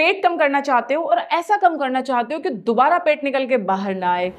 पेट कम करना चाहते हो और ऐसा कम करना चाहते हो कि दोबारा पेट निकल के बाहर ना आए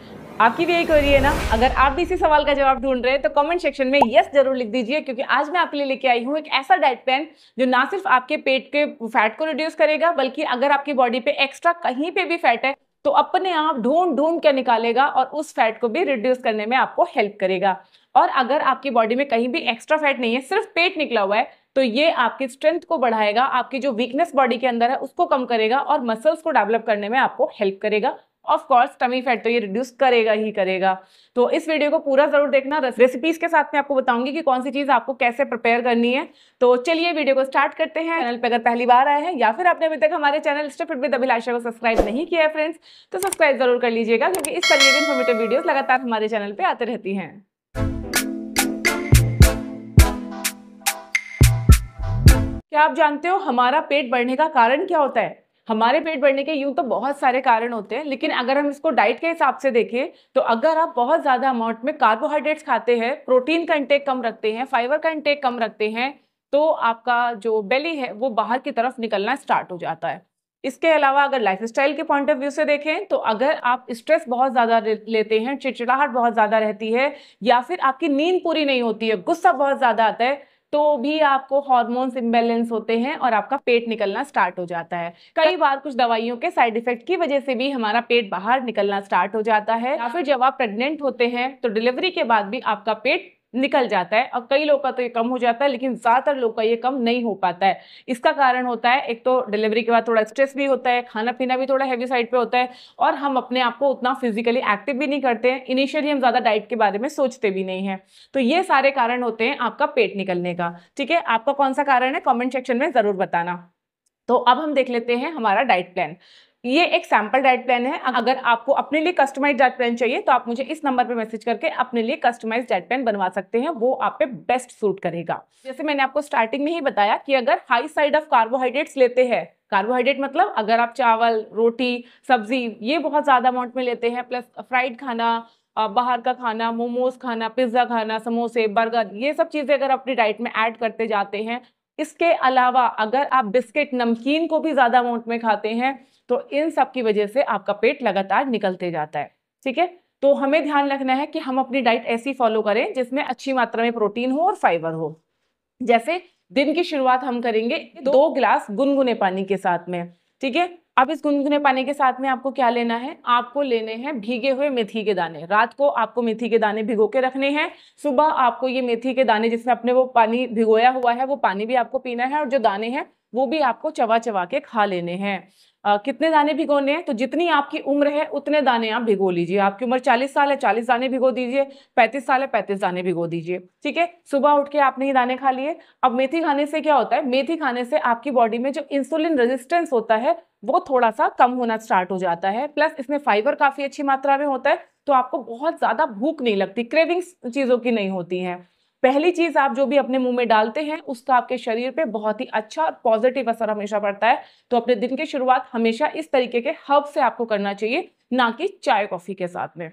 आपकी भी यही क्वेरी है ना अगर आप भी इसी सवाल का जवाब ढूंढ रहे हैं तो कमेंट सेक्शन में यस जरूर लिख दीजिए क्योंकि आज मैं आपके लिए लेके आई हूँ एक ऐसा डाइट प्लान जो ना सिर्फ आपके पेट के फैट को रिड्यूस करेगा बल्कि अगर आपकी बॉडी पे एक्स्ट्रा कहीं पे भी फैट है तो अपने आप ढूंढ ढूंढ के निकालेगा और उस फैट को भी रिड्यूस करने में आपको हेल्प करेगा और अगर आपकी बॉडी में कहीं भी एक्स्ट्रा फैट नहीं है सिर्फ पेट निकला हुआ है तो ये आपकी स्ट्रेंथ को बढ़ाएगा आपकी जो वीकनेस बॉडी के अंदर है उसको कम करेगा और मसल्स को डेवलप करने में आपको हेल्प करेगा ऑफ कोर्स टमी फैट तो ये रिड्यूस करेगा ही करेगा तो इस वीडियो को पूरा जरूर देखना रेसिपीज के साथ में आपको बताऊंगी कि कौन सी चीज़ आपको कैसे प्रिपेयर करनी है तो चलिए वीडियो को स्टार्ट करते हैं चैनल पे अगर पहली बार आए हैं या फिर आपने अभी तक हमारे चैनल विद अभिलाषा को सब्सक्राइब नहीं किया है फ्रेंड्स तो सब्सक्राइब जरूर कर लीजिएगा क्योंकि इस तरीके की इन्फॉर्मेटिव वीडियो लगातार हमारे चैनल पर आते रहती है क्या आप जानते हो हमारा पेट बढ़ने का कारण क्या होता है हमारे पेट बढ़ने के यूं तो बहुत सारे कारण होते हैं लेकिन अगर हम इसको डाइट के हिसाब से देखें तो अगर आप बहुत ज़्यादा अमाउंट में कार्बोहाइड्रेट्स खाते हैं प्रोटीन का इंटेक कम रखते हैं फाइबर का इंटेक कम रखते हैं तो आपका जो बेली है वो बाहर की तरफ निकलना स्टार्ट हो जाता है इसके अलावा अगर लाइफ स्टाइल के पॉइंट ऑफ व्यू से देखें तो अगर आप स्ट्रेस बहुत ज़्यादा लेते हैं चिड़चिड़ाहट बहुत ज़्यादा रहती है या फिर आपकी नींद पूरी नहीं होती है गुस्सा बहुत ज़्यादा आता है तो भी आपको हॉर्मोन्स इम्बेलेंस होते हैं और आपका पेट निकलना स्टार्ट हो जाता है कई बार कुछ दवाइयों के साइड इफेक्ट की वजह से भी हमारा पेट बाहर निकलना स्टार्ट हो जाता है या फिर जब आप प्रेग्नेंट होते हैं तो डिलीवरी के बाद भी आपका पेट निकल जाता है और कई लोग का तो ये कम हो जाता है लेकिन ज़्यादातर लोग का ये कम नहीं हो पाता है इसका कारण होता है एक तो डिलीवरी के बाद थोड़ा स्ट्रेस भी होता है खाना पीना भी थोड़ा हैवी साइड पे होता है और हम अपने आप को उतना फिजिकली एक्टिव भी नहीं करते हैं इनिशियली हम ज़्यादा डाइट के बारे में सोचते भी नहीं हैं तो ये सारे कारण होते हैं आपका पेट निकलने का ठीक है आपका कौन सा कारण है कॉमेंट सेक्शन में ज़रूर बताना तो अब हम देख लेते हैं हमारा डाइट प्लान ये एक सैम्पल डाइट प्लान है अगर आपको अपने लिए कस्टमाइज डाइट प्लान चाहिए तो आप मुझे इस नंबर पर मैसेज करके अपने लिए कस्टमाइज डाइट प्लान बनवा सकते हैं वो आप पे बेस्ट सूट करेगा जैसे मैंने आपको स्टार्टिंग में ही बताया कि अगर हाई साइड ऑफ कार्बोहाइड्रेट्स लेते हैं कार्बोहाइड्रेट मतलब अगर आप चावल रोटी सब्जी ये बहुत ज़्यादा अमाउंट में लेते हैं प्लस फ्राइड खाना बाहर का खाना मोमोज खाना पिज्ज़ा खाना समोसे बर्गर ये सब चीज़ें अगर अपनी डाइट में ऐड करते जाते हैं इसके अलावा अगर आप बिस्किट नमकीन को भी ज़्यादा अमाउंट में खाते हैं तो इन सब की वजह से आपका पेट लगातार निकलते जाता है ठीक है तो हमें ध्यान रखना है कि हम अपनी डाइट ऐसी फॉलो करें जिसमें अच्छी मात्रा में प्रोटीन हो और फाइबर हो जैसे दिन की शुरुआत हम करेंगे दो गिलास गुनगुने पानी के साथ में ठीक है अब इस गुनगुने पानी के साथ में आपको क्या लेना है आपको लेने हैं भीगे हुए मेथी के दाने रात को आपको मेथी के दाने भिगो के रखने हैं सुबह आपको ये मेथी के दाने जिसमें अपने वो पानी भिगोया हुआ है वो पानी भी आपको पीना है और जो दाने हैं वो भी आपको चवा चवा के खा लेने हैं आ, कितने दाने भिगोने हैं तो जितनी आपकी उम्र है उतने दाने आप भिगो लीजिए आपकी उम्र 40 साल है 40 दाने भिगो दीजिए 35 साल है 35 दाने भिगो दीजिए ठीक है सुबह उठ के आपने ही दाने खा लिए अब मेथी खाने से क्या होता है मेथी खाने से आपकी बॉडी में जो इंसुलिन रेजिस्टेंस होता है वो थोड़ा सा कम होना स्टार्ट हो जाता है प्लस इसमें फाइबर काफ़ी अच्छी मात्रा में होता है तो आपको बहुत ज़्यादा भूख नहीं लगती क्रेविंग्स चीज़ों की नहीं होती है पहली चीज आप जो भी अपने मुंह में डालते हैं उसका आपके शरीर पे बहुत ही अच्छा और पॉजिटिव असर हमेशा पड़ता है तो अपने दिन की शुरुआत हमेशा इस तरीके के हर्ब से आपको करना चाहिए ना कि चाय कॉफी के साथ में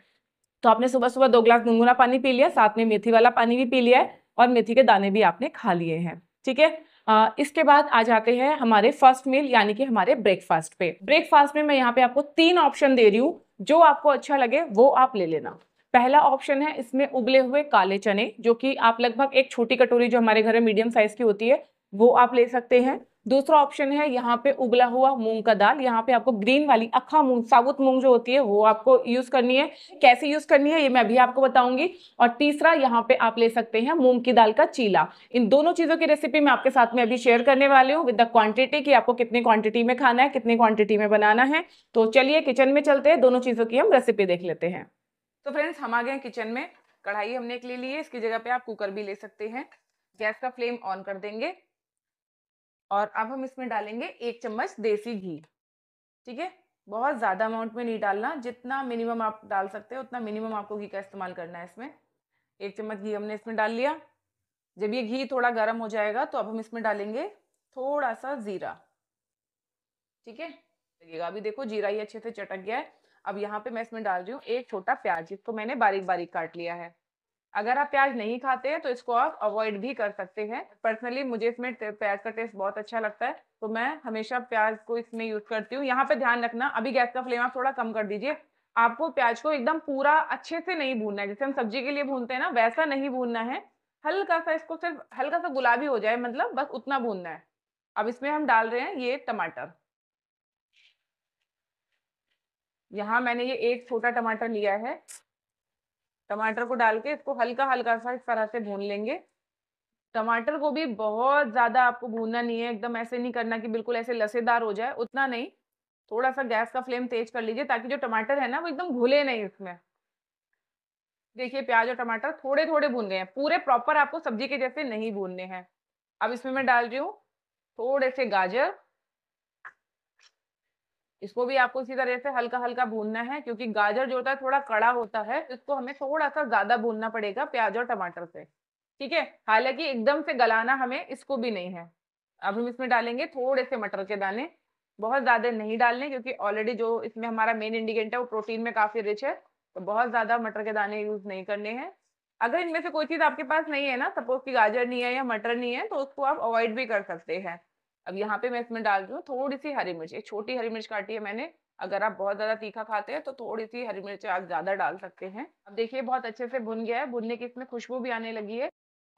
तो आपने सुबह सुबह दो ग्लास गुनगुना पानी पी लिया साथ में मेथी वाला पानी भी पी लिया है और मेथी के दाने भी आपने खा लिए हैं ठीक है आ, इसके बाद आ जाते हैं हमारे फर्स्ट मील यानी कि हमारे ब्रेकफास्ट पे ब्रेकफास्ट में मैं यहाँ पे आपको तीन ऑप्शन दे रही हूँ जो आपको अच्छा लगे वो आप ले लेना पहला ऑप्शन है इसमें उबले हुए काले चने जो कि आप लगभग एक छोटी कटोरी जो हमारे घर में मीडियम साइज की होती है वो आप ले सकते हैं दूसरा ऑप्शन है यहाँ पे उबला हुआ मूंग का दाल यहाँ पे आपको ग्रीन वाली अखा मूंग साबुत मूंग जो होती है वो आपको यूज करनी है कैसे यूज करनी है ये मैं अभी आपको बताऊंगी और तीसरा यहाँ पे आप ले सकते हैं मूंग की दाल का चीला इन दोनों चीजों की रेसिपी मैं आपके साथ में अभी शेयर करने वाली हूँ विद द क्वांटिटी की आपको कितनी क्वांटिटी में खाना है कितनी क्वांटिटी में बनाना है तो चलिए किचन में चलते हैं दोनों चीजों की हम रेसिपी देख लेते हैं तो फ्रेंड्स हम आ गए किचन में कढ़ाई हमने एक ले ली है इसकी जगह पे आप कुकर भी ले सकते हैं गैस का फ्लेम ऑन कर देंगे और अब हम इसमें डालेंगे एक चम्मच देसी घी ठीक है बहुत ज़्यादा अमाउंट में नहीं डालना जितना मिनिमम आप डाल सकते हो उतना मिनिमम आपको घी का इस्तेमाल करना है इसमें एक चम्मच घी हमने इसमें डाल लिया जब ये घी थोड़ा गर्म हो जाएगा तो अब हम इसमें डालेंगे थोड़ा सा ज़ीरा ठीक है लगेगा अभी देखो जीरा ही अच्छे से चटक गया है अब यहाँ पे मैं इसमें डाल रही हूँ एक छोटा प्याज इसको तो मैंने बारीक बारीक काट लिया है अगर आप प्याज नहीं खाते हैं तो इसको आप अवॉइड भी कर सकते हैं पर्सनली मुझे इसमें प्याज का टेस्ट बहुत अच्छा लगता है तो मैं हमेशा प्याज को इसमें यूज करती हूँ यहाँ पे ध्यान रखना अभी गैस का फ्लेम आप थोड़ा कम कर दीजिए आपको प्याज को एकदम पूरा अच्छे से नहीं भूनना है जैसे हम सब्जी के लिए भूनते हैं ना वैसा नहीं भूनना है हल्का सा इसको सिर्फ हल्का सा गुलाबी हो जाए मतलब बस उतना भूनना है अब इसमें हम डाल रहे हैं ये टमाटर यहाँ मैंने ये एक छोटा टमाटर लिया है टमाटर को डाल के इसको हल्का हल्का सा इस तरह से भून लेंगे टमाटर को भी बहुत ज़्यादा आपको भूनना नहीं है एकदम ऐसे नहीं करना कि बिल्कुल ऐसे लसेदार हो जाए उतना नहीं थोड़ा सा गैस का फ्लेम तेज कर लीजिए ताकि जो टमाटर है ना वो एकदम घुले नहीं इसमें देखिए प्याज और टमाटर थोड़े थोड़े भून गए हैं पूरे प्रॉपर आपको सब्जी के जैसे नहीं भूनने हैं अब इसमें मैं डाल रही हूँ थोड़े से गाजर इसको भी आपको इसी तरह से हल्का हल्का भूनना है क्योंकि गाजर जो होता है थोड़ा कड़ा होता है तो इसको हमें थोड़ा सा ज्यादा भूनना पड़ेगा प्याज और टमाटर से ठीक है हालांकि एकदम से गलाना हमें इसको भी नहीं है अब हम इसमें डालेंगे थोड़े से मटर के दाने बहुत ज़्यादा नहीं डालने क्योंकि ऑलरेडी जो इसमें हमारा मेन इंडिकेंट है वो प्रोटीन में काफ़ी रिच है तो बहुत ज़्यादा मटर के दाने यूज़ नहीं करने हैं अगर इनमें से कोई चीज़ आपके पास नहीं है ना सपोज की गाजर नहीं है या मटर नहीं है तो उसको आप अवॉइड भी कर सकते हैं अब यहाँ पे मैं इसमें डाल दूँ हूँ थोड़ी सी हरी मिर्च एक छोटी हरी मिर्च काटी है मैंने अगर आप बहुत ज़्यादा तीखा खाते हैं तो थोड़ी सी हरी मिर्च आप ज़्यादा डाल सकते हैं अब देखिए बहुत अच्छे से भुन गया है भुनने की इसमें खुशबू भी आने लगी है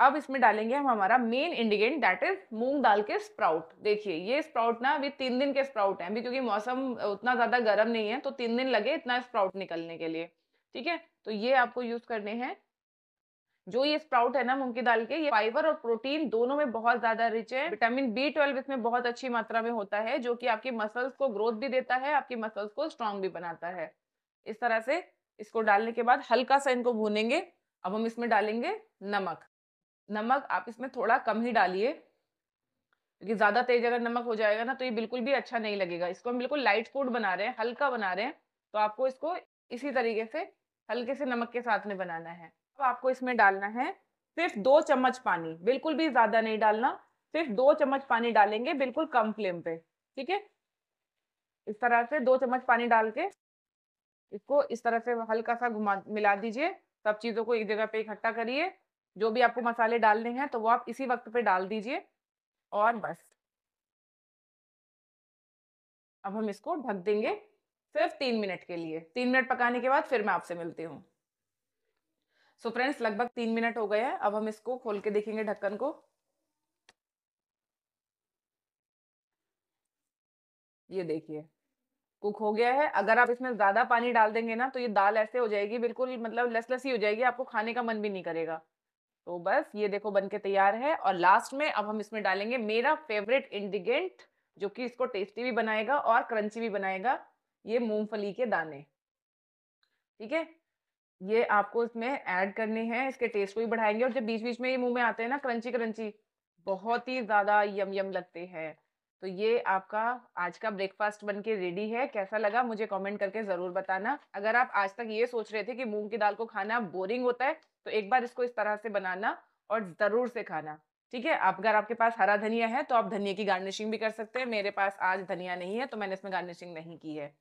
अब इसमें डालेंगे हम हमारा मेन इंडिगेंट दैट इज मूंग दाल के स्प्राउट देखिए ये स्प्राउट ना अभी तीन दिन के स्प्राउट हैं अभी क्योंकि मौसम उतना ज़्यादा गर्म नहीं है तो तीन दिन लगे इतना स्प्राउट निकलने के लिए ठीक है तो ये आपको यूज़ करने हैं जो ये स्प्राउट है ना मूंग की दाल के ये फाइबर और प्रोटीन दोनों में बहुत ज्यादा रिच है विटामिन बी ट्वेल्व इसमें बहुत अच्छी मात्रा में होता है जो कि आपकी मसल्स को ग्रोथ भी देता है आपकी मसल्स को स्ट्रांग भी बनाता है इस तरह से इसको डालने के बाद हल्का सा इनको भूनेंगे अब हम इसमें डालेंगे नमक नमक आप इसमें थोड़ा कम ही डालिए क्योंकि ज़्यादा तेज अगर नमक हो जाएगा ना तो ये बिल्कुल भी अच्छा नहीं लगेगा इसको हम बिल्कुल लाइट फूड बना रहे हैं हल्का बना रहे हैं तो आपको इसको इसी तरीके से हल्के से नमक के साथ में बनाना है तो आपको इसमें डालना है सिर्फ दो चम्मच पानी बिल्कुल भी ज्यादा नहीं डालना सिर्फ दो चम्मच पानी डालेंगे बिल्कुल कम फ्लेम पे ठीक है इस तरह से दो चम्मच पानी डाल के इसको इस तरह से हल्का सा घुमा मिला दीजिए सब चीज़ों को एक जगह पे इकट्ठा करिए जो भी आपको मसाले डालने हैं तो वो आप इसी वक्त पे डाल दीजिए और बस अब हम इसको ढक देंगे सिर्फ तीन मिनट के लिए तीन मिनट पकाने के बाद फिर मैं आपसे मिलती हूँ सो फ्रेंड्स लगभग तीन मिनट हो गए हैं अब हम इसको खोल के देखेंगे ढक्कन को ये देखिए कुक हो गया है अगर आप इसमें ज़्यादा पानी डाल देंगे ना तो ये दाल ऐसे हो जाएगी बिल्कुल मतलब लस लसी हो जाएगी आपको खाने का मन भी नहीं करेगा तो बस ये देखो बन के तैयार है और लास्ट में अब हम इसमें डालेंगे मेरा फेवरेट इंडिगेंट जो कि इसको टेस्टी भी बनाएगा और क्रंची भी बनाएगा ये मूंगफली के दाने ठीक है ये आपको इसमें ऐड करने हैं इसके टेस्ट को भी बढ़ाएंगे और जब बीच बीच में ये मुंह में आते हैं ना क्रंची क्रंची बहुत ही ज़्यादा यम यम लगते हैं तो ये आपका आज का ब्रेकफास्ट बनके रेडी है कैसा लगा मुझे कमेंट करके ज़रूर बताना अगर आप आज तक ये सोच रहे थे कि मूंग की दाल को खाना बोरिंग होता है तो एक बार इसको इस तरह से बनाना और ज़रूर से खाना ठीक है आप अगर आपके पास हरा धनिया है तो आप धनिया की गार्निशिंग भी कर सकते हैं मेरे पास आज धनिया नहीं है तो मैंने इसमें गार्निशिंग नहीं की है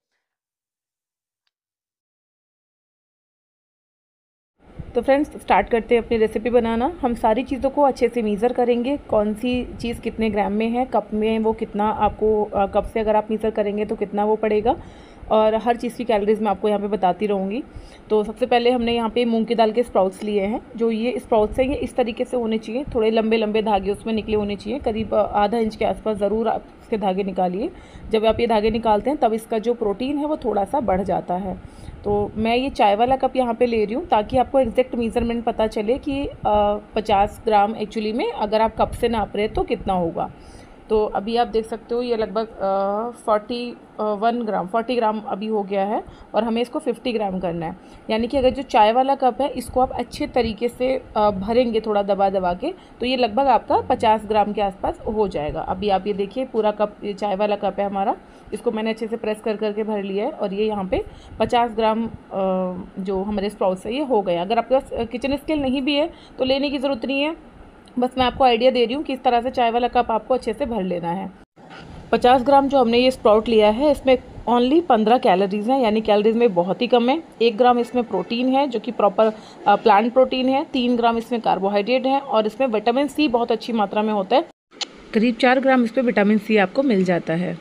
तो फ्रेंड्स स्टार्ट करते हैं अपनी रेसिपी बनाना हम सारी चीज़ों को अच्छे से मीज़र करेंगे कौन सी चीज़ कितने ग्राम में है कप में वो कितना आपको कप से अगर आप मीज़र करेंगे तो कितना वो पड़ेगा और हर चीज़ की कैलरीज़ मैं आपको यहाँ पे बताती रहूँगी तो सबसे पहले हमने यहाँ पे मूंग की दाल के स्प्राउट्स लिए हैं जो ये स्प्राउट्स हैं ये इस तरीके से होने चाहिए थोड़े लंबे लंबे धागे उसमें निकले होने चाहिए करीब आधा इंच के आसपास ज़रूर आप इसके धागे निकालिए जब आप ये धागे निकालते हैं तब इसका जो प्रोटीन है वो थोड़ा सा बढ़ जाता है तो मैं ये चाय वाला कप यहाँ पर ले रही हूँ ताकि आपको एग्जैक्ट मेज़रमेंट पता चले कि पचास ग्राम एक्चुअली में अगर आप कप से नाप रहे तो कितना होगा तो अभी आप देख सकते हो ये लगभग forty one gram forty gram अभी हो गया है और हमें इसको फिफ्टी ग्राम करना है यानी कि अगर जो चाय वाला कप है इसको आप अच्छे तरीके से भरेंगे थोड़ा दबा दबा के तो ये लगभग आपका पचास ग्राम के आसपास हो जाएगा अभी आप ये देखिए पूरा कप ये चाय वाला कप है हमारा इसको मैंने अच्छे से प्रेस कर करके भर लिया है और ये यहाँ पर पचास ग्राम जो हमारे स्प्राउस है ये हो गया अगर आपके पास किचन स्केल नहीं भी है तो लेने की ज़रूरत नहीं है बस मैं आपको आइडिया दे रही हूँ कि इस तरह से चाय वाला कप आपको अच्छे से भर लेना है पचास ग्राम जो हमने ये स्प्राउट लिया है इसमें ओनली पंद्रह कैलोरीज हैं यानी कैलोरीज में बहुत ही कम है एक ग्राम इसमें प्रोटीन है जो कि प्रॉपर प्लांट प्रोटीन है तीन ग्राम इसमें कार्बोहाइड्रेट है और इसमें विटामिन सी बहुत अच्छी मात्रा में होता है करीब चार ग्राम इसमें विटामिन सी आपको मिल जाता है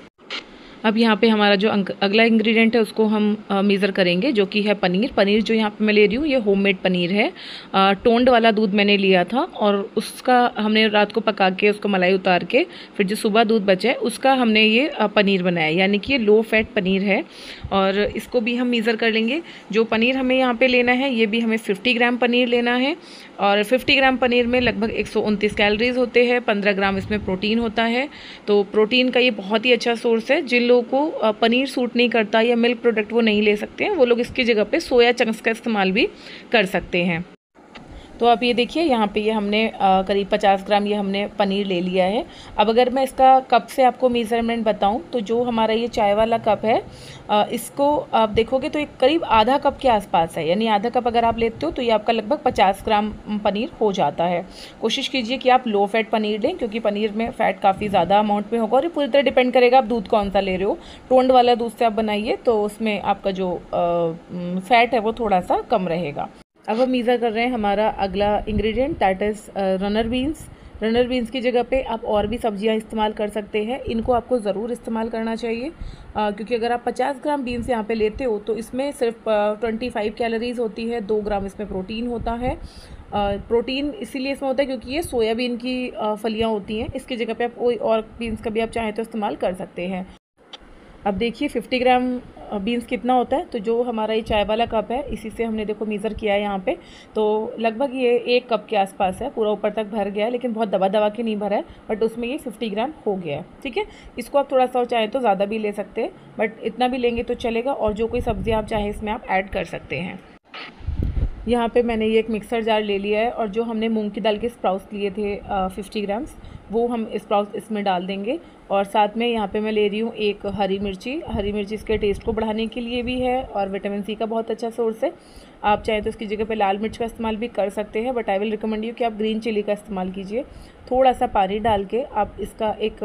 अब यहाँ पे हमारा जो अगला इंग्रेडिएंट है उसको हम मेज़र करेंगे जो कि है पनीर पनीर जो यहाँ पे मैं ले रही हूँ ये होममेड पनीर है टोंड वाला दूध मैंने लिया था और उसका हमने रात को पका के उसको मलाई उतार के फिर जो सुबह दूध बचे उसका हमने ये पनीर बनाया यानी कि ये लो फैट पनीर है और इसको भी हम मेज़र कर लेंगे जो पनीर हमें यहाँ पर लेना है ये भी हमें फिफ्टी ग्राम पनीर लेना है और 50 ग्राम पनीर में लगभग एक कैलोरीज होते हैं 15 ग्राम इसमें प्रोटीन होता है तो प्रोटीन का ये बहुत ही अच्छा सोर्स है जिन लोगों को पनीर सूट नहीं करता या मिल्क प्रोडक्ट वो नहीं ले सकते हैं वो लोग इसकी जगह पे सोया चंक्स का इस्तेमाल भी कर सकते हैं तो आप ये देखिए यहाँ पे ये हमने करीब 50 ग्राम ये हमने पनीर ले लिया है अब अगर मैं इसका कप से आपको मेज़रमेंट बताऊँ तो जो हमारा ये चाय वाला कप है आ, इसको आप देखोगे तो एक करीब आधा कप के आसपास है यानी आधा कप अगर आप लेते हो तो ये आपका लगभग पचास ग्राम पनीर हो जाता है कोशिश कीजिए कि आप लो फैट पनीर लें क्योंकि पनीर में फ़ैट काफ़ी ज़्यादा अमाउंट में होगा और ये पूरी तरह डिपेंड करेगा आप दूध कौन सा ले रहे हो टोंड वाला दूध से आप बनाइए तो उसमें आपका जो फ़ैट है वो थोड़ा सा कम रहेगा अब हम मीज़ा कर रहे हैं हमारा अगला ingredient that is runner beans runner beans की जगह पे आप और भी सब्जियां इस्तेमाल कर सकते हैं इनको आपको ज़रूर इस्तेमाल करना चाहिए आ, uh, क्योंकि अगर आप 50 ग्राम बीन्स यहाँ पे लेते हो तो इसमें सिर्फ ट्वेंटी 25 कैलोरीज होती है दो ग्राम इसमें प्रोटीन होता है आ, uh, प्रोटीन इसीलिए इसमें होता है क्योंकि ये सोयाबीन की uh, फलियाँ होती हैं इसकी जगह पर आप कोई और बीन्स का भी आप चाहें तो इस्तेमाल कर सकते हैं अब देखिए 50 ग्राम बीन्स कितना होता है तो जो हमारा ये चाय वाला कप है इसी से हमने देखो मीज़र किया है यहाँ पे तो लगभग ये एक कप के आसपास है पूरा ऊपर तक भर गया है लेकिन बहुत दबा दबा के नहीं भरा है बट उसमें ये 50 ग्राम हो गया है ठीक है इसको आप थोड़ा सा चाहें तो ज़्यादा भी ले सकते हैं बट इतना भी लेंगे तो चलेगा और जो कोई सब्ज़ी आप चाहें इसमें आप ऐड कर सकते हैं यहाँ पे मैंने ये एक मिक्सर जार ले लिया है और जो हमने मूंग की दाल के स्प्राउस लिए थे फिफ्टी ग्राम्स वो हम स्प्राउट प्राउस इसमें डाल देंगे और साथ में यहाँ पे मैं ले रही हूँ एक हरी मिर्ची हरी मिर्ची इसके टेस्ट को बढ़ाने के लिए भी है और विटामिन सी का बहुत अच्छा सोर्स है आप चाहें तो इसकी जगह पे लाल मिर्च का इस्तेमाल भी कर सकते हैं but I will recommend you कि आप ग्रीन चिली का इस्तेमाल कीजिए थोड़ा सा पानी डाल के आप इसका एक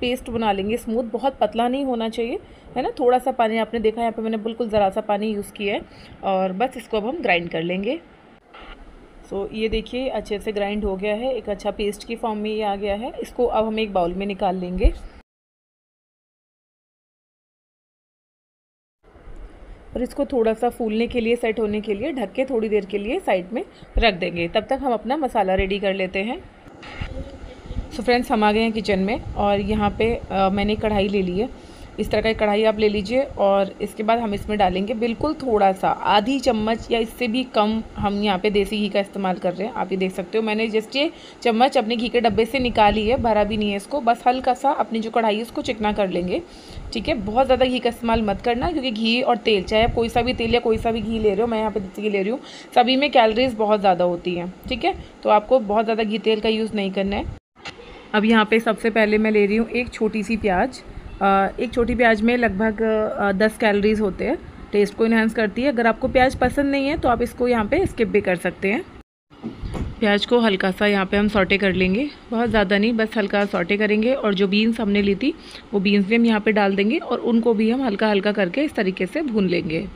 पेस्ट बना लेंगे स्मूथ बहुत पतला नहीं होना चाहिए है ना थोड़ा सा पानी आपने देखा यहाँ पर मैंने बिल्कुल ज़रा सा पानी यूज़ किया है और बस इसको अब हम ग्राइंड कर लेंगे सो so, ये देखिए अच्छे से ग्राइंड हो गया है एक अच्छा पेस्ट की फॉर्म में ये आ गया है इसको अब हम एक बाउल में निकाल लेंगे और इसको थोड़ा सा फूलने के लिए सेट होने के लिए ढक के थोड़ी देर के लिए साइड में रख देंगे तब तक हम अपना मसाला रेडी कर लेते हैं सो so फ्रेंड्स हम आ गए हैं किचन में और यहाँ पर मैंने कढ़ाई ले ली है इस तरह का कढ़ाई आप ले लीजिए और इसके बाद हम इसमें डालेंगे बिल्कुल थोड़ा सा आधी चम्मच या इससे भी कम हम यहाँ पे देसी घी का इस्तेमाल कर रहे हैं आप ये देख सकते हो मैंने जस्ट ये चम्मच अपने घी के डब्बे से निकाली है भरा भी नहीं है इसको बस हल्का सा अपनी जो कढ़ाई है उसको चिकना कर लेंगे ठीक है बहुत ज़्यादा घी का इस्तेमाल मत करना क्योंकि घी और तेल चाहे आप कोई सा भी तेल या कोई सा भी घी ले रहे हो मैं यहाँ पर देसी घी ले रही हूँ सभी में कैलरीज बहुत ज़्यादा होती हैं ठीक है तो आपको बहुत ज़्यादा घी तेल का यूज़ नहीं करना है अब यहाँ पर सबसे पहले मैं ले रही हूँ एक छोटी सी प्याज एक छोटी प्याज में लगभग दस कैलोरीज़ होते हैं टेस्ट को इन्हांस करती है अगर आपको प्याज पसंद नहीं है तो आप इसको यहाँ पे स्किप भी कर सकते हैं प्याज को हल्का सा यहाँ पे हम सॉटे कर लेंगे बहुत ज़्यादा नहीं बस हल्का सॉटे करेंगे और जो बीन्स हमने ली थी वो बीन्स भी हम यहाँ पे डाल देंगे और उनको भी हम हल्का हल्का करके इस तरीके से भून लेंगे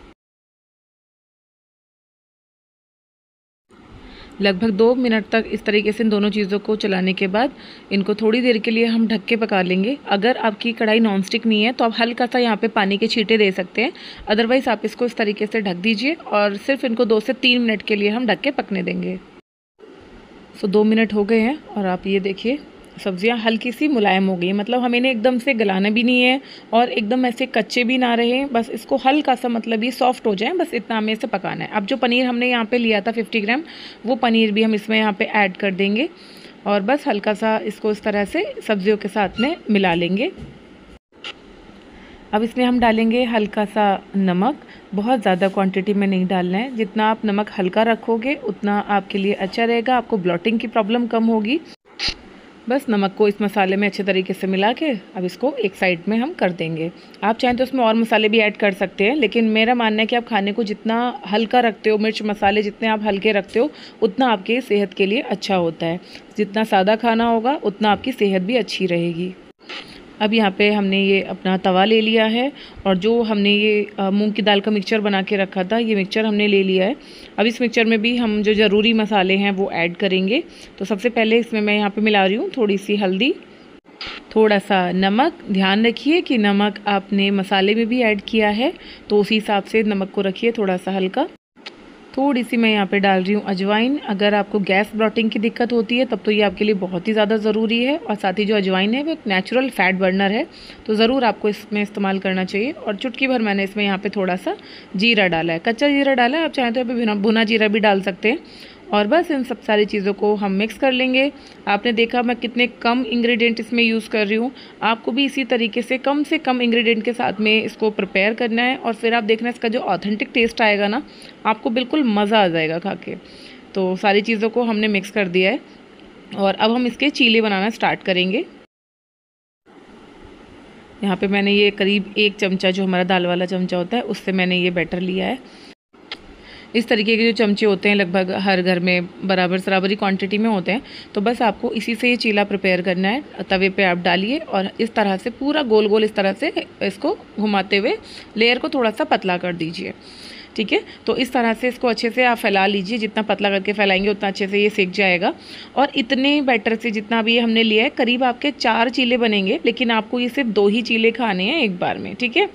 लगभग दो मिनट तक इस तरीके से इन दोनों चीज़ों को चलाने के बाद इनको थोड़ी देर के लिए हम ढक के पका लेंगे अगर आपकी कढ़ाई नॉन स्टिक नहीं है तो आप हल्का सा यहाँ पे पानी के छींटे दे सकते हैं अदरवाइज़ आप इसको इस तरीके से ढक दीजिए और सिर्फ इनको दो से तीन मिनट के लिए हम ढक के पकने देंगे सो so, दो मिनट हो गए हैं और आप ये देखिए सब्ज़ियाँ हल्की सी मुलायम हो गई मतलब हमें एकदम से गलाना भी नहीं है और एकदम ऐसे कच्चे भी ना रहे बस इसको हल्का सा मतलब ये सॉफ्ट हो जाए बस इतना हमें इसे पकाना है अब जो पनीर हमने यहाँ पे लिया था 50 ग्राम वो पनीर भी हम इसमें यहाँ पे ऐड कर देंगे और बस हल्का सा इसको इस तरह से सब्जियों के साथ में मिला लेंगे अब इसमें हम डालेंगे हल्का सा नमक बहुत ज़्यादा क्वांटिटी में नहीं डालना है जितना आप नमक हल्का रखोगे उतना आपके लिए अच्छा रहेगा आपको ब्लॉटिंग की प्रॉब्लम कम होगी बस नमक को इस मसाले में अच्छे तरीके से मिला के अब इसको एक साइड में हम कर देंगे आप चाहें तो इसमें और मसाले भी ऐड कर सकते हैं लेकिन मेरा मानना है कि आप खाने को जितना हल्का रखते हो मिर्च मसाले जितने आप हल्के रखते हो उतना आपके सेहत के लिए अच्छा होता है जितना सादा खाना होगा उतना आपकी सेहत भी अच्छी रहेगी अब यहाँ पे हमने ये अपना तवा ले लिया है और जो हमने ये मूंग की दाल का मिक्सचर बना के रखा था ये मिक्सचर हमने ले लिया है अब इस मिक्सचर में भी हम जो ज़रूरी मसाले हैं वो ऐड करेंगे तो सबसे पहले इसमें मैं यहाँ पे मिला रही हूँ थोड़ी सी हल्दी थोड़ा सा नमक ध्यान रखिए कि नमक आपने मसाले में भी ऐड किया है तो उसी हिसाब से नमक को रखिए थोड़ा सा हल्का थोड़ी सी मैं यहाँ पे डाल रही हूँ अजवाइन अगर आपको गैस ब्लॉटिंग की दिक्कत होती है तब तो ये आपके लिए बहुत ही ज़्यादा ज़रूरी है और साथ ही जो अजवाइन है वो एक नेचुरल फैट बर्नर है तो ज़रूर आपको इसमें इस्तेमाल करना चाहिए और चुटकी भर मैंने इसमें यहाँ पर थोड़ा सा जीरा डाला है कच्चा जीरा डाला है आप चाहें तो यहाँ पर भुना जीरा भी डाल सकते हैं और बस इन सब सारी चीज़ों को हम मिक्स कर लेंगे आपने देखा मैं कितने कम इंग्रेडिएंट इसमें यूज़ कर रही हूँ आपको भी इसी तरीके से कम से कम इंग्रेडिएंट के साथ में इसको प्रिपेयर करना है और फिर आप देखना इसका जो ऑथेंटिक टेस्ट आएगा ना आपको बिल्कुल मज़ा आ जाएगा खा के तो सारी चीज़ों को हमने मिक्स कर दिया है और अब हम इसके चीले बनाना स्टार्ट करेंगे यहाँ पे मैंने ये करीब एक चमचा जो हमारा दाल वाला चमचा होता है उससे मैंने ये बैटर लिया है इस तरीके के जो चमचे होते हैं लगभग हर घर में बराबर सराबरी क्वांटिटी में होते हैं तो बस आपको इसी से ये चीला प्रिपेयर करना है तवे पे आप डालिए और इस तरह से पूरा गोल गोल इस तरह से इसको घुमाते हुए लेयर को थोड़ा सा पतला कर दीजिए ठीक है तो इस तरह से इसको अच्छे से आप फैला लीजिए जितना पतला करके फैलाएंगे उतना अच्छे से ये सेक जाएगा और इतने बैटर से जितना भी हमने लिया है करीब आपके चार चीले बनेंगे लेकिन आपको ये सिर्फ दो ही चीले खाने हैं एक बार में ठीक है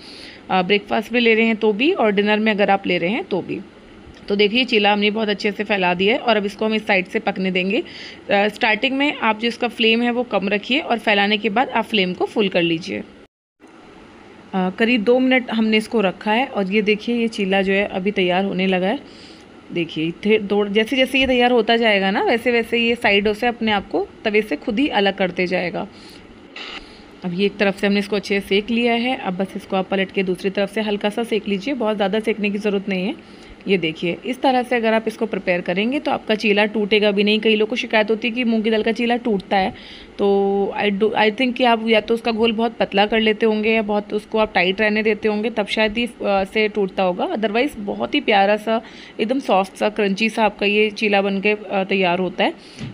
ब्रेकफास्ट में ले रहे हैं तो भी और डिनर में अगर आप ले रहे हैं तो भी तो देखिए चीला हमने बहुत अच्छे से फैला दिया है और अब इसको हम इस साइड से पकने देंगे स्टार्टिंग में आप जो इसका फ्लेम है वो कम रखिए और फैलाने के बाद आप फ्लेम को फुल कर लीजिए करीब दो मिनट हमने इसको रखा है और ये देखिए ये चीला जो है अभी तैयार होने लगा है देखिए जैसे जैसे ये तैयार होता जाएगा ना वैसे वैसे ये साइडों से अपने आप को तवे से खुद ही अलग करते जाएगा अब ये एक तरफ से हमने इसको अच्छे से सेक लिया है अब बस इसको आप पलट के दूसरी तरफ से हल्का सा सेक लीजिए बहुत ज़्यादा सेकने की ज़रूरत नहीं है ये देखिए इस तरह से अगर आप इसको प्रिपेयर करेंगे तो आपका चीला टूटेगा भी नहीं कई लोग को शिकायत होती है कि मूंग की दाल का चीला टूटता है तो आई डो आई थिंक कि आप या तो उसका घोल बहुत पतला कर लेते होंगे या बहुत उसको आप टाइट रहने देते होंगे तब शायद ही से टूटता होगा अदरवाइज़ बहुत ही प्यारा सा एकदम सॉफ्ट सा क्रंची सा आपका ये चीला बन के तैयार होता है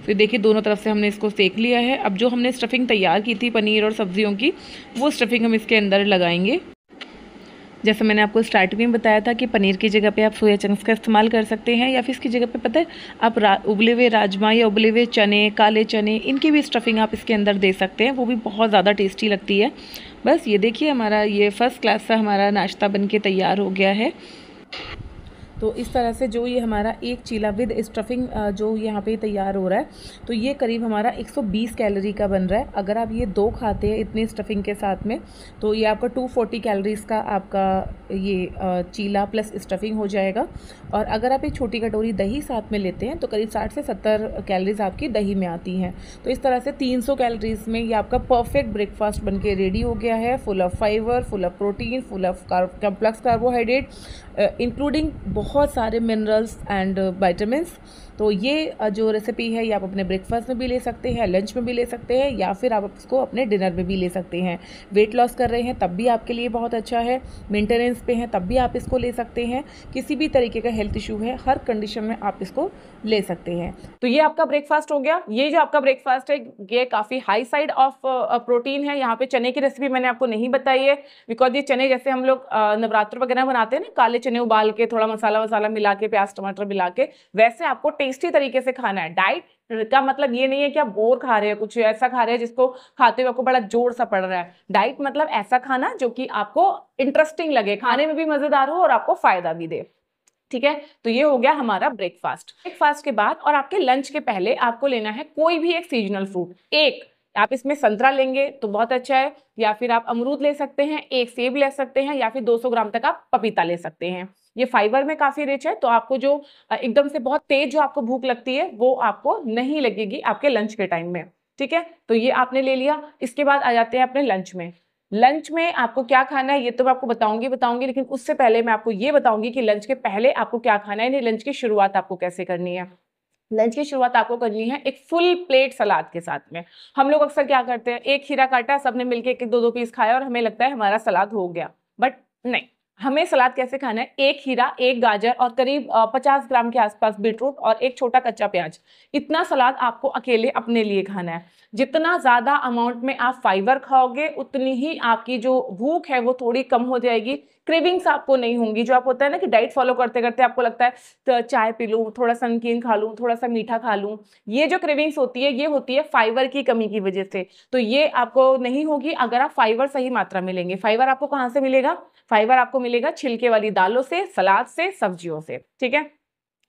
तो देखिए दोनों तरफ से हमने इसको सेक लिया है अब जो हमने स्टफिंग तैयार की थी पनीर और सब्जियों की वो स्टफिंग हम इसके अंदर लगाएंगे जैसे मैंने आपको स्टार्टिंग में बताया था कि पनीर की जगह पे आप सोया चंक्स का इस्तेमाल कर सकते हैं या फिर इसकी जगह पे पता है आप उबले हुए राजमा या उबले हुए चने काले चने इनकी भी स्टफिंग आप इसके अंदर दे सकते हैं वो भी बहुत ज़्यादा टेस्टी लगती है बस ये देखिए हमारा ये फ़र्स्ट क्लास का हमारा नाश्ता बन के तैयार हो गया है तो इस तरह से जो ये हमारा एक चीला विद स्टफिंग जो यहाँ पे तैयार हो रहा है तो ये करीब हमारा 120 कैलोरी का बन रहा है अगर आप ये दो खाते हैं इतने स्टफिंग के साथ में तो ये आपका 240 कैलोरीज़ का आपका ये चीला प्लस स्टफिंग हो जाएगा और अगर आप एक छोटी कटोरी दही साथ में लेते हैं तो करीब साठ से सत्तर कैलरीज़ आपकी दही में आती हैं तो इस तरह से तीन सौ कैलरीज़ में ये आपका परफेक्ट ब्रेकफास्ट बन के रेडी हो गया है full of fibre full of protein full of complex carbohydrate including बहुत बहुत सारे मिनरल्स एंड वाइटामस तो ये जो रेसिपी है ये आप अपने ब्रेकफास्ट में भी ले सकते हैं लंच में भी ले सकते हैं या फिर आप इसको अपने डिनर में भी ले सकते हैं वेट लॉस कर रहे हैं तब भी आपके लिए बहुत अच्छा है मेंटेनेंस पे हैं तब भी आप इसको ले सकते हैं किसी भी तरीके का हेल्थ इशू है हर कंडीशन में आप इसको ले सकते हैं तो ये आपका ब्रेकफास्ट हो गया ये जो आपका ब्रेकफास्ट है ये काफ़ी हाई साइड ऑफ प्रोटीन है यहाँ पर चने की रेसिपी मैंने आपको नहीं बताई है बिकॉज ये चने जैसे हम लोग नवरात्र वगैरह बनाते हैं ना काले चने उबाल के थोड़ा मसाला वसाला मिला के प्याज टमाटर मिला के वैसे आपको टेस्टी तरीके से खाना है डाइट का मतलब ये नहीं है कि आप बोर खा रहे हैं कुछ ऐसा खा रहे हैं जिसको खाते हुए आपको बड़ा जोर सा पड़ रहा है डाइट मतलब ऐसा खाना जो कि आपको इंटरेस्टिंग लगे खाने में भी मजेदार हो और आपको फायदा भी दे ठीक है तो ये हो गया हमारा ब्रेकफास्ट ब्रेकफास्ट के बाद और आपके लंच के पहले आपको लेना है कोई भी एक सीजनल फ्रूट एक आप इसमें संतरा लेंगे तो बहुत अच्छा है या फिर आप अमरूद ले सकते हैं एक सेब ले सकते हैं या फिर 200 ग्राम तक आप पपीता ले सकते हैं ये फाइबर में काफ़ी रिच है तो आपको जो एकदम से बहुत तेज जो आपको भूख लगती है वो आपको नहीं लगेगी आपके लंच के टाइम में ठीक है तो ये आपने ले लिया इसके बाद आ जाते हैं अपने लंच में लंच में आपको क्या खाना है ये तो मैं आपको बताऊंगी बताऊंगी लेकिन उससे पहले मैं आपको ये बताऊंगी कि लंच के पहले आपको क्या खाना है लंच की शुरुआत आपको कैसे करनी है लंच की शुरुआत आपको करनी है एक फुल प्लेट सलाद के साथ में हम लोग अक्सर क्या करते हैं एक खीरा काटा सबने मिलके एक दो दो पीस खाया और हमें लगता है हमारा सलाद हो गया बट नहीं हमें सलाद कैसे खाना है एक हीरा एक गाजर और करीब 50 ग्राम के आसपास बीटरूट और एक छोटा कच्चा प्याज इतना सलाद आपको अकेले अपने लिए खाना है जितना ज़्यादा अमाउंट में आप फाइबर खाओगे उतनी ही आपकी जो भूख है वो थोड़ी कम हो जाएगी क्रेविंग्स आपको नहीं होंगी जो आप होता है ना कि डाइट फॉलो करते करते आपको लगता है तो चाय पी लूँ थोड़ा सा नमकीन खा लूँ थोड़ा सा मीठा खा लूँ ये जो क्रेविंग्स होती है ये होती है फाइबर की कमी की वजह से तो ये आपको नहीं होगी अगर आप फाइबर सही मात्रा में लेंगे फाइबर आपको कहाँ से मिलेगा फाइबर आपको मिलेगा छिलके वाली दालों से सलाद से सब्जियों से ठीक है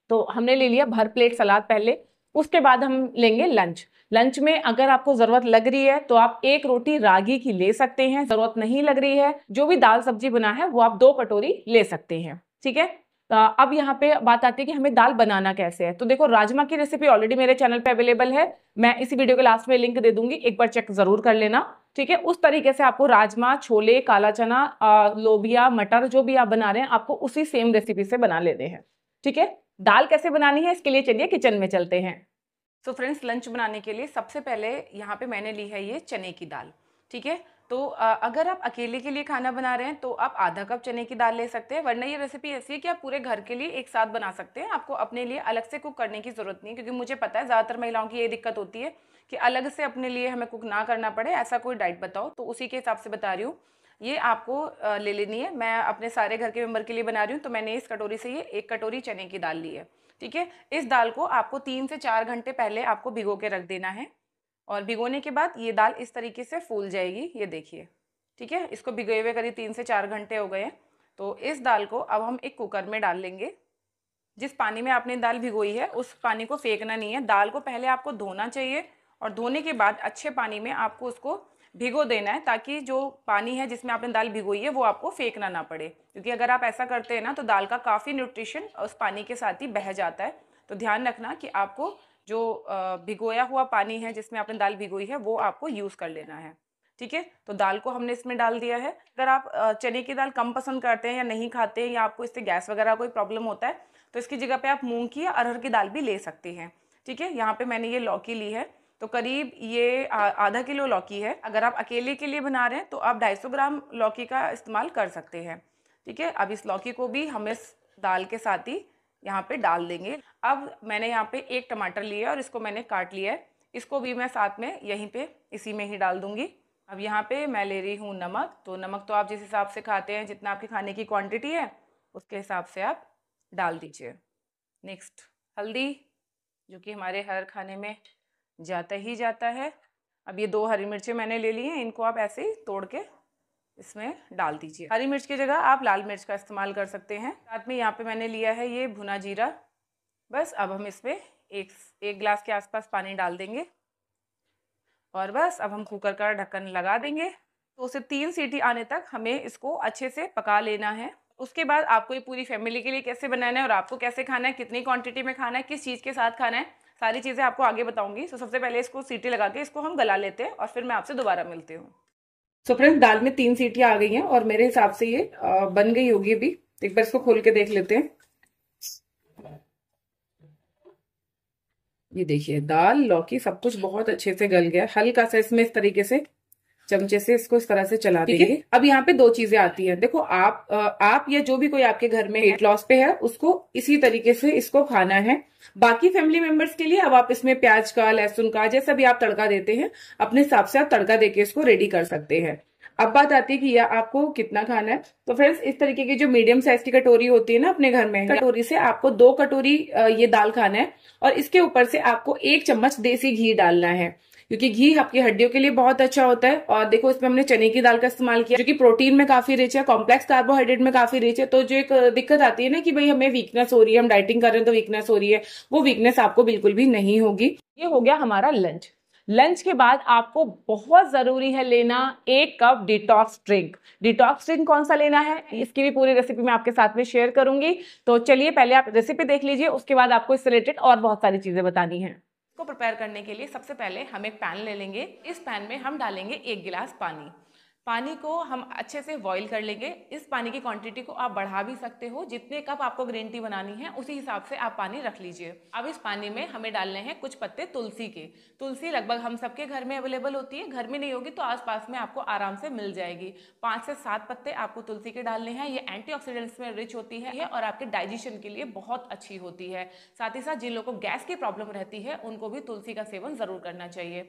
तो हमने ले लिया भर प्लेट सलाद पहले उसके बाद हम लेंगे लंच लंच में अगर आपको जरूरत लग रही है तो आप एक रोटी रागी की ले सकते हैं जरूरत नहीं लग रही है जो भी दाल सब्जी बना है वो आप दो कटोरी ले सकते हैं ठीक है अब यहाँ पे बात आती है कि हमें दाल बनाना कैसे है तो देखो राजमा की रेसिपी ऑलरेडी मेरे चैनल पे अवेलेबल है मैं इसी वीडियो के लास्ट में लिंक दे दूंगी एक बार चेक जरूर कर लेना ठीक है उस तरीके से आपको राजमा छोले काला चना लोबिया मटर जो भी आप बना रहे हैं आपको उसी सेम रेसिपी से बना लेने हैं ठीक है दाल कैसे बनानी है इसके लिए चलिए किचन में चलते हैं सो फ्रेंड्स लंच बनाने के लिए सबसे पहले यहाँ पे मैंने ली है ये चने की दाल ठीक है तो अगर आप अकेले के लिए खाना बना रहे हैं तो आप आधा कप चने की दाल ले सकते हैं वरना ये रेसिपी ऐसी है कि आप पूरे घर के लिए एक साथ बना सकते हैं आपको अपने लिए अलग से कुक करने की ज़रूरत नहीं है क्योंकि मुझे पता है ज़्यादातर महिलाओं की ये दिक्कत होती है कि अलग से अपने लिए हमें कुक ना करना पड़े ऐसा कोई डाइट बताओ तो उसी के हिसाब से बता रही हूँ ये आपको ले लेनी है मैं अपने सारे घर के मेम्बर के लिए बना रही हूँ तो मैंने इस कटोरी से ये एक कटोरी चने की दाल ली है ठीक है इस दाल को आपको तीन से चार घंटे पहले आपको भिगो के रख देना है और भिगोने के बाद ये दाल इस तरीके से फूल जाएगी ये देखिए ठीक है इसको भिगोए हुए करीब तीन से चार घंटे हो गए हैं तो इस दाल को अब हम एक कुकर में डाल लेंगे जिस पानी में आपने दाल भिगोई है उस पानी को फेंकना नहीं है दाल को पहले आपको धोना चाहिए और धोने के बाद अच्छे पानी में आपको उसको भिगो देना है ताकि जो पानी है जिसमें आपने दाल भिगोई है वो आपको फेंकना ना पड़े क्योंकि अगर आप ऐसा करते हैं ना तो दाल का काफ़ी न्यूट्रिशन उस पानी के साथ ही बह जाता है तो ध्यान रखना कि आपको जो भिगोया हुआ पानी है जिसमें आपने दाल भिगोई है वो आपको यूज़ कर लेना है ठीक है तो दाल को हमने इसमें डाल दिया है अगर आप चने की दाल कम पसंद करते हैं या नहीं खाते हैं या आपको इससे गैस वगैरह कोई प्रॉब्लम होता है तो इसकी जगह पे आप मूंग की या अरहर की दाल भी ले सकते हैं ठीक है यहाँ पे मैंने ये लौकी ली है तो करीब ये आधा किलो लौकी है अगर आप अकेले के लिए बना रहे हैं तो आप ढाई ग्राम लौकी का इस्तेमाल कर सकते हैं ठीक है अब इस लौकी को भी हम इस दाल के साथ ही यहाँ पे डाल देंगे अब मैंने यहाँ पे एक टमाटर लिया और इसको मैंने काट लिया है इसको भी मैं साथ में यहीं पे इसी में ही डाल दूँगी अब यहाँ पे मैं ले रही हूँ नमक तो नमक तो आप जिस हिसाब से खाते हैं जितना आपके खाने की क्वांटिटी है उसके हिसाब से आप डाल दीजिए नेक्स्ट हल्दी जो कि हमारे हर खाने में जाता ही जाता है अब ये दो हरी मिर्चें मैंने ले ली हैं इनको आप ऐसे ही तोड़ के इसमें डाल दीजिए हरी मिर्च की जगह आप लाल मिर्च का इस्तेमाल कर सकते हैं साथ में यहाँ पे मैंने लिया है ये भुना जीरा बस अब हम इसमें एक एक गिलास के आसपास पानी डाल देंगे और बस अब हम कुकर का ढक्कन लगा देंगे तो उसे तीन सीटी आने तक हमें इसको अच्छे से पका लेना है उसके बाद आपको ये पूरी फैमिली के लिए कैसे बनाना है और आपको कैसे खाना है कितनी क्वांटिटी में खाना है किस चीज़ के साथ खाना है सारी चीज़ें आपको आगे बताऊंगी तो सबसे पहले इसको सीटी लगा के इसको हम गला लेते हैं और फिर मैं आपसे दोबारा मिलती हूँ सो so फ्रेंड्स दाल में तीन सीटियां आ गई हैं और मेरे हिसाब से ये बन गई होगी अभी एक बार इसको खोल के देख लेते हैं ये देखिए दाल लौकी सब कुछ बहुत अच्छे से गल गया हल्का सा इसमें इस तरीके से चमचे से इसको इस तरह से चला देंगे अब यहाँ पे दो चीजें आती हैं देखो आप आप या जो भी कोई आपके घर में वेट लॉस पे है उसको इसी तरीके से इसको खाना है बाकी फैमिली मेंबर्स के लिए अब आप इसमें प्याज का लहसुन का जैसा भी आप तड़का देते हैं अपने हिसाब से आप तड़का देके इसको रेडी कर सकते हैं अब बात आती है कि यह आपको कितना खाना है तो फ्रेंड्स इस तरीके की जो मीडियम साइज की कटोरी होती है ना अपने घर में कटोरी से आपको दो कटोरी ये दाल खाना है और इसके ऊपर से आपको एक चम्मच देसी घी डालना है क्योंकि घी आपकी हड्डियों के लिए बहुत अच्छा होता है और देखो इसमें हमने चने की दाल का इस्तेमाल किया जो कि प्रोटीन में काफी रिच है कॉम्प्लेक्स कार्बोहाइड्रेट में काफी रिच है तो जो एक दिक्कत आती है ना कि भाई हमें वीकनेस हो रही है हम डाइटिंग कर रहे हैं तो वीकनेस हो रही है वो वीकनेस आपको बिल्कुल भी नहीं होगी ये हो गया हमारा लंच लंच के बाद आपको बहुत ज़रूरी है लेना एक cup detox drink detox drink कौन सा लेना है इसकी भी पूरी रेसिपी मैं आपके साथ में शेयर करूंगी तो चलिए पहले आप रेसिपी देख लीजिए उसके बाद आपको इससे रिलेटेड और बहुत सारी चीज़ें बतानी है को प्रिपेयर करने के लिए सबसे पहले हम एक पैन ले लेंगे इस पैन में हम डालेंगे एक गिलास पानी पानी को हम अच्छे से बॉईल कर लेंगे इस पानी की क्वांटिटी को आप बढ़ा भी सकते हो जितने कप आपको ग्रीन टी बनानी है उसी हिसाब से आप पानी रख लीजिए अब इस पानी में हमें डालने हैं कुछ पत्ते तुलसी के तुलसी लगभग हम सबके घर में अवेलेबल होती है घर में नहीं होगी तो आसपास में आपको आराम से मिल जाएगी पाँच से सात पत्ते आपको तुलसी के डालने हैं ये एंटी में रिच होती है और आपके डाइजेशन के लिए बहुत अच्छी होती है साथ ही साथ जिन लोगों को गैस की प्रॉब्लम रहती है उनको भी तुलसी का सेवन ज़रूर करना चाहिए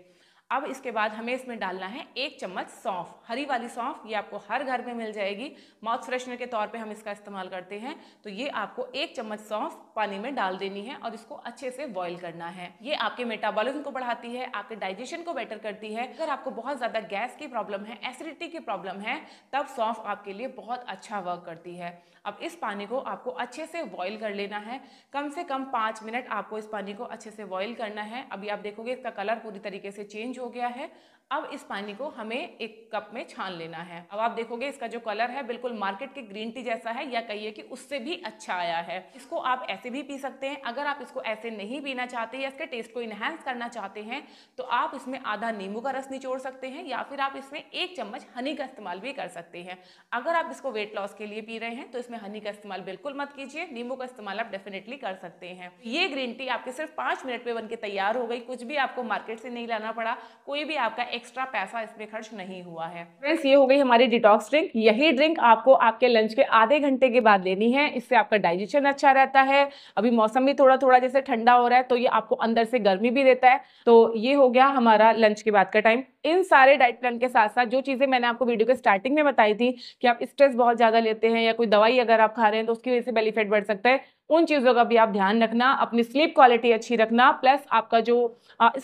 अब इसके बाद हमें इसमें डालना है एक चम्मच सौंफ हरी वाली सौंफ ये आपको हर घर में मिल जाएगी माउथ फ्रेशनर के तौर पे हम इसका इस्तेमाल करते हैं तो ये आपको एक चम्मच सौंफ पानी में डाल देनी है और इसको अच्छे से बॉईल करना है ये आपके मेटाबॉलिज्म को बढ़ाती है आपके डाइजेशन को बेटर करती है अगर आपको बहुत ज़्यादा गैस की प्रॉब्लम है एसिडिटी की प्रॉब्लम है तब सौंफ आपके लिए बहुत अच्छा वर्क करती है अब इस पानी को आपको अच्छे से बॉईल कर लेना है कम से कम पाँच मिनट आपको इस पानी को अच्छे से बॉईल करना है अभी आप देखोगे इसका कलर पूरी तरीके से चेंज हो गया है अब इस पानी को हमें एक कप में छान लेना है अब आप देखोगे इसका जो कलर है बिल्कुल मार्केट के ग्रीन टी जैसा है या कहिए कि उससे भी अच्छा आया है इसको आप ऐसे भी पी सकते हैं अगर आप इसको ऐसे नहीं पीना चाहते या इसके टेस्ट को इन्हेंस करना चाहते हैं तो आप इसमें आधा नींबू का रस निचोड़ सकते हैं या फिर आप इसमें एक चम्मच हनी का इस्तेमाल भी कर सकते हैं अगर आप इसको वेट लॉस के लिए पी रहे हैं तो इसमें हनी का इस्तेमाल बिल्कुल मत कीजिए नींबू का इस्तेमाल आप डेफिनेटली कर सकते हैं ये ग्रीन टी आपके सिर्फ पाँच मिनट में बन के तैयार हो गई कुछ भी आपको मार्केट से नहीं लाना पड़ा कोई भी आपका एक्स्ट्रा पैसा इस पे खर्च नहीं हुआ है फ्रेंड्स ये हो गई हमारी डिटॉक्स ड्रिंक यही ड्रिंक आपको आपके लंच के आधे घंटे के बाद लेनी है इससे आपका डाइजेशन अच्छा रहता है अभी मौसम भी थोड़ा थोड़ा जैसे ठंडा हो रहा है तो ये आपको अंदर से गर्मी भी देता है तो ये हो गया हमारा लंच के बाद का टाइम इन सारे डाइट प्लान के साथ साथ जो चीज़ें मैंने आपको वीडियो के स्टार्टिंग में बताई थी कि आप स्ट्रेस बहुत ज़्यादा लेते हैं या कोई दवाई अगर आप खा रहे हैं तो उसकी वजह से बेनिफिट बढ़ सकता है उन चीज़ों का भी आप ध्यान रखना अपनी स्लीप क्वालिटी अच्छी रखना प्लस आपका जो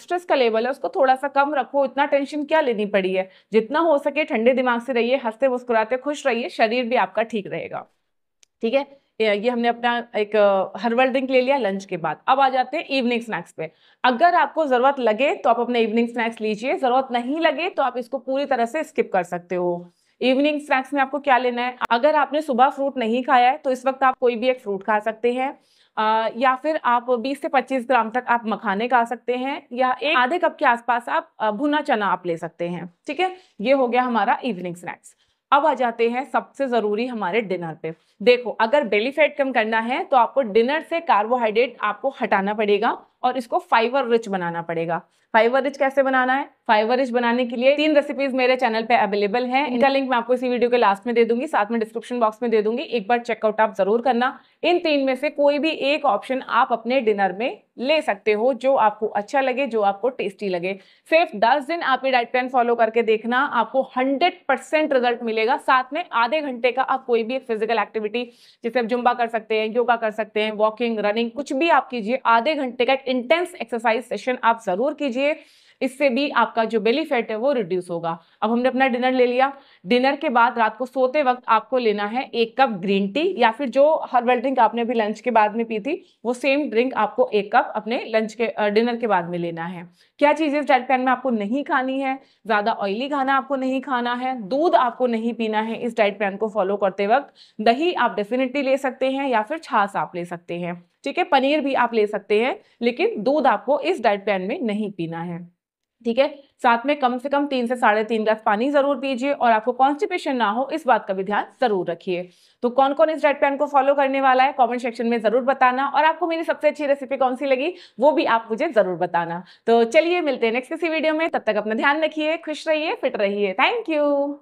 स्ट्रेस का लेवल है उसको थोड़ा सा कम रखो इतना टेंशन क्या लेनी पड़ी है जितना हो सके ठंडे दिमाग से रहिए हंसते मुस्कुराते खुश रहिए शरीर भी आपका ठीक रहेगा ठीक है ये हमने अपना एक हर्बल ड्रिंक ले लिया लंच के बाद अब आ जाते हैं इवनिंग स्नैक्स पे अगर आपको ज़रूरत लगे तो आप अपने इवनिंग स्नैक्स लीजिए ज़रूरत नहीं लगे तो आप इसको पूरी तरह से स्किप कर सकते हो इवनिंग स्नैक्स में आपको क्या लेना है अगर आपने सुबह फ्रूट नहीं खाया है तो इस वक्त आप कोई भी एक फ्रूट खा सकते हैं या फिर आप 20 से 25 ग्राम तक आप मखाने खा सकते हैं या एक आधे कप के आसपास आप भुना चना आप ले सकते हैं ठीक है ये हो गया हमारा इवनिंग स्नैक्स अब आ जाते हैं सबसे ज़रूरी हमारे डिनर पे देखो अगर बेली फैट कम करना है तो आपको डिनर से कार्बोहाइड्रेट आपको हटाना पड़ेगा और इसको फाइबर रिच बनाना पड़ेगा फाइबर रिच कैसे बनाना है फाइबर रिच बनाने के लिए तीन रेसिपीज मेरे चैनल पे अवेलेबल हैं इनका लिंक मैं आपको इसी वीडियो के लास्ट में दे दूंगी साथ में डिस्क्रिप्शन बॉक्स में दे दूंगी एक बार चेकआउट आप जरूर करना इन तीन में से कोई भी एक ऑप्शन आप अपने डिनर में ले सकते हो जो आपको अच्छा लगे जो आपको टेस्टी लगे सिर्फ दस दिन आप ये डाइट प्लान फॉलो करके देखना आपको हंड्रेड परसेंट रिजल्ट मिलेगा साथ में आधे घंटे का आप कोई भी एक फिजिकल एक्टिविटी जैसे आप जुम्बा कर सकते हैं योगा कर सकते हैं वॉकिंग रनिंग कुछ भी आप कीजिए आधे घंटे का एक इंटेंस एक्सरसाइज सेशन आप जरूर कीजिए इससे भी आपका जो बेली फैट है वो रिड्यूस होगा अब हमने अपना डिनर ले लिया डिनर के बाद रात को सोते वक्त आपको लेना है एक कप ग्रीन टी या फिर जो हर्बल ड्रिंक आपने अभी लंच के बाद में पी थी वो सेम ड्रिंक आपको एक कप अपने लंच के डिनर के बाद में लेना है क्या चीज़ें डाइट प्लान में आपको नहीं खानी है ज़्यादा ऑयली खाना आपको नहीं खाना है दूध आपको नहीं पीना है इस डाइट प्लान को फॉलो करते वक्त दही आप डेफिनेटली ले सकते हैं या फिर छाछ आप ले सकते हैं ठीक है पनीर भी आप ले सकते हैं लेकिन दूध आपको इस डाइट प्लान में नहीं पीना है ठीक है साथ में कम से कम तीन से साढ़े तीन ग्लास पानी जरूर पीजिए और आपको कॉन्स्टिपेशन ना हो इस बात का भी ध्यान जरूर रखिए तो कौन कौन इस डाइट प्लान को फॉलो करने वाला है कमेंट सेक्शन में जरूर बताना और आपको मेरी सबसे अच्छी रेसिपी कौन सी लगी वो भी आप मुझे जरूर बताना तो चलिए मिलते हैं नेक्स्ट किसी वीडियो में तब तक अपना ध्यान रखिए खुश रहिए फिट रहिए थैंक यू